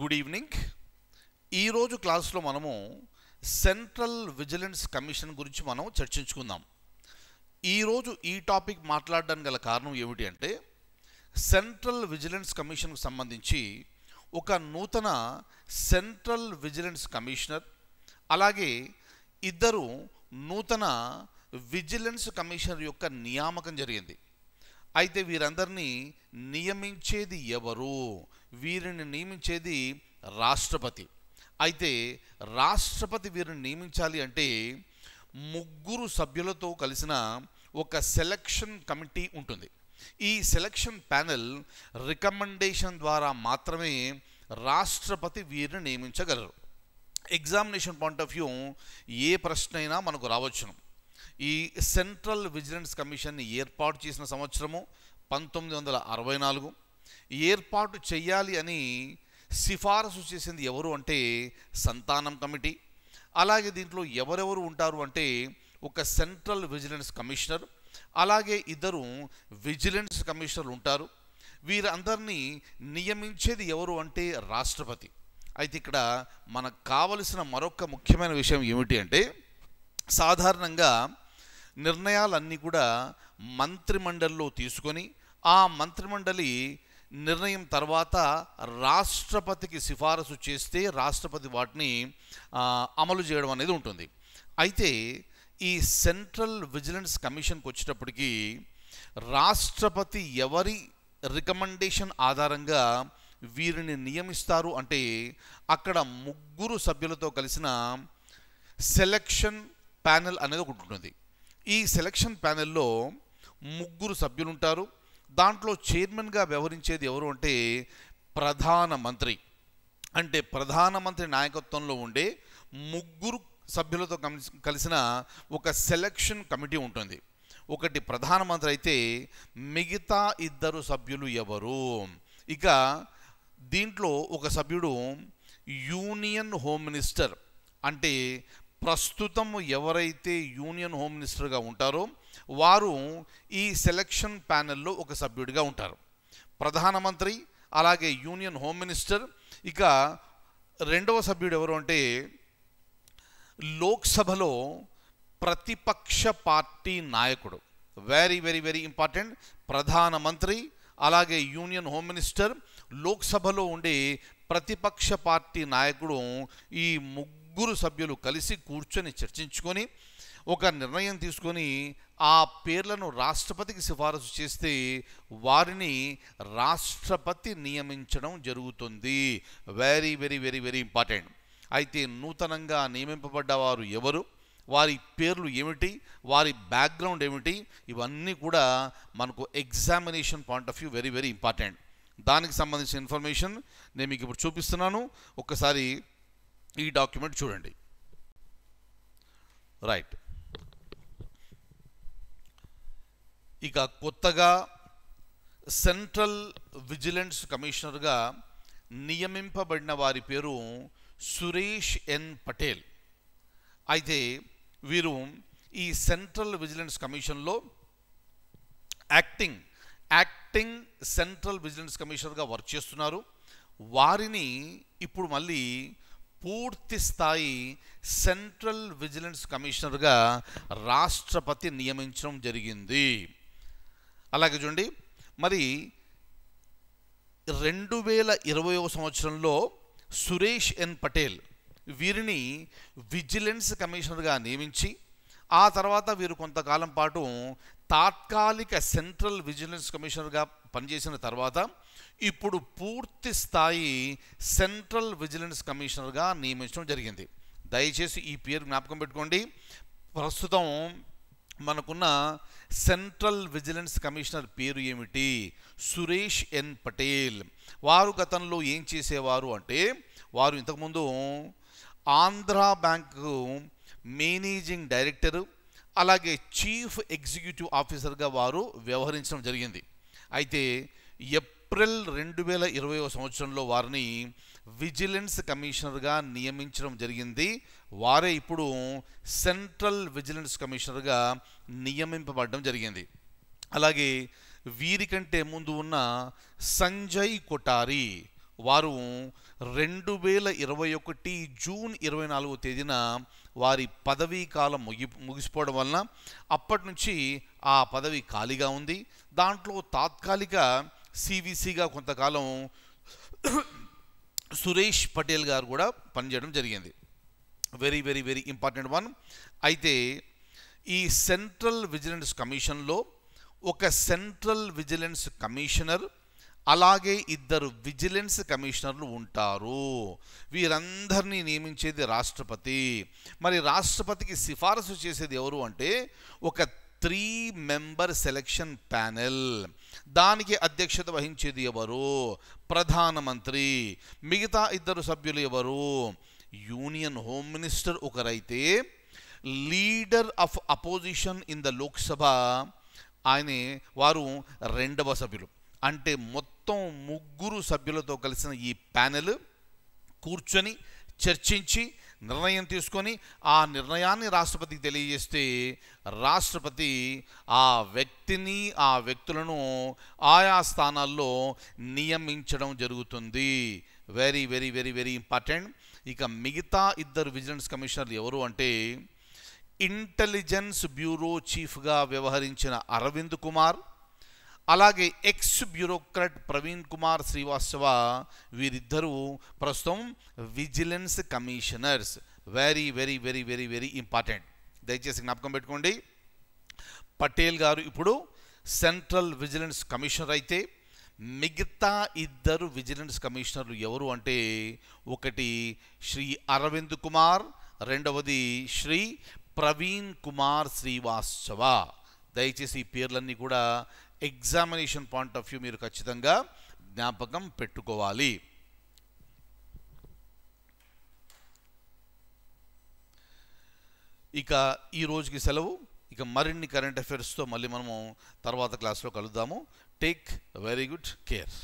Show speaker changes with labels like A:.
A: good evening ఈరోజు క్లాస్లో మనము సెంట్రల్ విజిలెన్స్ కమిషన్ గురించి మనం చర్చించుకుందాం ఈరోజు ఈ టాపిక్ మాట్లాడడానికి గల కారణం ఏమిటి అంటే సెంట్రల్ విజిలెన్స్ కమిషన్కు సంబంధించి ఒక నూతన సెంట్రల్ విజిలెన్స్ కమిషనర్ అలాగే ఇద్దరు నూతన విజిలెన్స్ కమిషనర్ యొక్క నియామకం జరిగింది అయితే వీరందరినీ నియమించేది ఎవరు వీరిని నియమించేది రాష్ట్రపతి అయితే రాష్ట్రపతి వీరిని నియమించాలి అంటే ముగ్గురు సభ్యులతో కలిసిన ఒక సెలక్షన్ కమిటీ ఉంటుంది ఈ సెలక్షన్ ప్యానెల్ రికమెండేషన్ ద్వారా మాత్రమే రాష్ట్రపతి వీరిని నియమించగలరు ఎగ్జామినేషన్ పాయింట్ ఆఫ్ వ్యూ ఏ ప్రశ్న అయినా మనకు రావచ్చును ఈ సెంట్రల్ విజిలెన్స్ కమిషన్ని ఏర్పాటు చేసిన సంవత్సరము పంతొమ్మిది వందల అరవై నాలుగు ఏర్పాటు చేయాలి అని సిఫారసు చేసింది ఎవరు అంటే సంతానం కమిటీ అలాగే దీంట్లో ఎవరెవరు ఉంటారు అంటే ఒక సెంట్రల్ విజిలెన్స్ కమిషనర్ అలాగే ఇద్దరు విజిలెన్స్ కమిషనర్లు ఉంటారు వీరందరినీ నియమించేది ఎవరు అంటే రాష్ట్రపతి అయితే ఇక్కడ మనకు కావలసిన మరొక ముఖ్యమైన విషయం ఏమిటి అంటే సాధారణంగా నిర్ణయాలన్నీ కూడా మంత్రిమండలిలో తీసుకొని ఆ మంత్రిమండలి నిర్ణయం తర్వాత రాష్ట్రపతికి సిఫారసు చేస్తే రాష్ట్రపతి వాటిని అమలు చేయడం అనేది ఉంటుంది అయితే ఈ సెంట్రల్ విజిలెన్స్ కమిషన్కి వచ్చేటప్పటికీ రాష్ట్రపతి ఎవరి రికమెండేషన్ ఆధారంగా వీరిని నియమిస్తారు అంటే అక్కడ ముగ్గురు సభ్యులతో కలిసిన సెలక్షన్ ప్యానెల్ అనేది ఒకటి ఉంటుంది ఈ సెలక్షన్ ప్యానెల్లో ముగ్గురు సభ్యులు ఉంటారు దాంట్లో చైర్మన్గా వ్యవహరించేది ఎవరు అంటే ప్రధానమంత్రి అంటే ప్రధానమంత్రి నాయకత్వంలో ఉండే ముగ్గురు సభ్యులతో కలిసిన ఒక సెలక్షన్ కమిటీ ఉంటుంది ఒకటి ప్రధానమంత్రి అయితే మిగతా ఇద్దరు సభ్యులు ఎవరు ఇక దీంట్లో ఒక సభ్యుడు యూనియన్ హోమ్ మినిస్టర్ అంటే ప్రస్తుతం ఎవరైతే యూనియన్ హోమ్ మినిస్టర్గా ఉంటారో వారు ఈ సెలక్షన్ ప్యానెల్లో ఒక సభ్యుడిగా ఉంటారు ప్రధానమంత్రి అలాగే యూనియన్ హోమ్ మినిస్టర్ ఇక రెండవ సభ్యుడు ఎవరు అంటే లోక్సభలో ప్రతిపక్ష పార్టీ నాయకుడు వెరీ వెరీ వెరీ ఇంపార్టెంట్ ప్రధానమంత్రి అలాగే యూనియన్ హోమ్ మినిస్టర్ లోక్సభలో ఉండే ప్రతిపక్ష పార్టీ నాయకుడు ఈ ముగ్గురు సభ్యులు కలిసి కూర్చొని చర్చించుకొని ఒక నిర్ణయం తీసుకొని ఆ పేర్లను రాష్ట్రపతికి సిఫారసు చేస్తే వారిని రాష్ట్రపతి నియమించడం జరుగుతుంది very very very very important అయితే నూతనంగా నియమింపబడ్డ వారు ఎవరు వారి పేర్లు ఏమిటి వారి బ్యాక్గ్రౌండ్ ఏమిటి ఇవన్నీ కూడా మనకు examination point of view very very important దానికి సంబంధించిన ఇన్ఫర్మేషన్ నేను మీకు ఇప్పుడు చూపిస్తున్నాను ఒక్కసారి ఈ డాక్యుమెంట్ చూడండి రైట్ ఇక కొత్తగా సెంట్రల్ విజిలెన్స్ కమిషనర్గా నియమింపబడిన వారి పేరు సురేష్ ఎన్ పటేల్ అయితే వీరు ఈ సెంట్రల్ విజిలెన్స్ కమిషన్లో యాక్టింగ్ యాక్టింగ్ సెంట్రల్ విజిలెన్స్ కమిషనర్గా వర్క్ చేస్తున్నారు వారిని ఇప్పుడు మళ్ళీ పూర్తి స్థాయి సెంట్రల్ విజిలెన్స్ కమిషనర్గా రాష్ట్రపతి నియమించడం జరిగింది అలాగే చూడండి మరి రెండు వేల ఇరవయో సంవత్సరంలో సురేష్ ఎన్ పటేల్ వీరిని విజిలెన్స్ కమిషనర్గా నియమించి ఆ తర్వాత వీరు కొంతకాలం పాటు తాత్కాలిక సెంట్రల్ విజిలెన్స్ కమిషనర్గా పనిచేసిన తర్వాత ఇప్పుడు పూర్తి స్థాయి సెంట్రల్ విజిలెన్స్ కమిషనర్గా నియమించడం జరిగింది దయచేసి ఈ పేరు జ్ఞాపకం పెట్టుకోండి ప్రస్తుతం మనకున్న సెంట్రల్ విజిలెన్స్ కమిషనర్ పేరు ఏమిటి సురేష్ ఎన్ పటేల్ వారు గతంలో ఏం చేసేవారు అంటే వారు ఇంతకుముందు ఆంధ్ర బ్యాంకు మేనేజింగ్ డైరెక్టర్ అలాగే చీఫ్ ఎగ్జిక్యూటివ్ ఆఫీసర్గా వారు వ్యవహరించడం జరిగింది అయితే ఏప్రిల్ రెండు వేల ఇరవై సంవత్సరంలో వారిని విజిలెన్స్ కమిషనర్గా నియమించడం జరిగింది వారే ఇప్పుడు సెంట్రల్ విజిలెన్స్ కమిషనర్గా నియమింపబడడం జరిగింది అలాగే వీరికంటే ముందు ఉన్న సంజయ్ కొటారి వారు రెండు వేల ఇరవై ఒకటి జూన్ ఇరవై నాలుగో తేదీన వారి పదవీ కాలం ముగి ముగిసిపోవడం వలన అప్పటి నుంచి ఆ పదవి ఖాళీగా ఉంది దాంట్లో తాత్కాలిక సివిసిగా కొంతకాలం సురేష్ పటేల్ గారు కూడా పనిచేయడం జరిగింది very very very important one అయితే ఈ సెంట్రల్ విజిలెన్స్ కమిషన్లో ఒక సెంట్రల్ విజిలెన్స్ కమిషనర్ అలాగే ఇద్దరు విజిలెన్స్ కమిషనర్లు ఉంటారు వీరందరినీ నియమించేది రాష్ట్రపతి మరి రాష్ట్రపతికి సిఫారసు చేసేది ఎవరు అంటే ఒక త్రీ మెంబర్ సెలక్షన్ ప్యానెల్ దానికి అధ్యక్షత వహించేది ఎవరు ప్రధానమంత్రి మిగతా ఇద్దరు సభ్యులు ఎవరు యూనియన్ హోమ్ మినిస్టర్ ఒకరైతే leader of opposition in the Lok Sabha ఆయనే వారు రెండవ సభ్యులు అంటే మొత్తం ముగ్గురు సభ్యులతో కలిసిన ఈ ప్యానెల్ కూర్చొని చర్చించి నిర్ణయం తీసుకొని ఆ నిర్ణయాన్ని రాష్ట్రపతికి తెలియజేస్తే రాష్ట్రపతి ఆ వ్యక్తిని ఆ వ్యక్తులను ఆయా స్థానాల్లో నియమించడం జరుగుతుంది very very very very important ఇక మిగతా ఇద్దరు విజిలెన్స్ కమిషనర్లు ఎవరు అంటే ఇంటెలిజెన్స్ బ్యూరో చీఫ్గా వ్యవహరించిన అరవింద్ కుమార్ అలాగే ఎక్స్ బ్యూరోక్రట్ ప్రవీణ్ కుమార్ శ్రీవాస్తవ వీరిద్దరూ ప్రస్తుతం vigilance commissioners very very very very very important దయచేసి జ్ఞాపకం పెట్టుకోండి పటేల్ గారు ఇప్పుడు సెంట్రల్ విజిలెన్స్ కమిషనర్ అయితే మిగతా ఇద్దరు విజిలెన్స్ కమిషనర్లు ఎవరు అంటే ఒకటి శ్రీ అరవింద్ కుమార్ రెండవది శ్రీ ప్రవీణ్ కుమార్ శ్రీవాస్తవ దయచేసి ఈ పేర్లన్నీ కూడా ఎగ్జామినేషన్ పాయింట్ ఆఫ్ వ్యూ మీరు ఖచ్చితంగా జ్ఞాపకం పెట్టుకోవాలి ఇక ఈ రోజుకి సెలవు ఇక మరిన్ని కరెంట్ అఫైర్స్తో మళ్ళీ మనము తర్వాత క్లాస్లో కలుద్దాము టేక్ వెరీ గుడ్ కేర్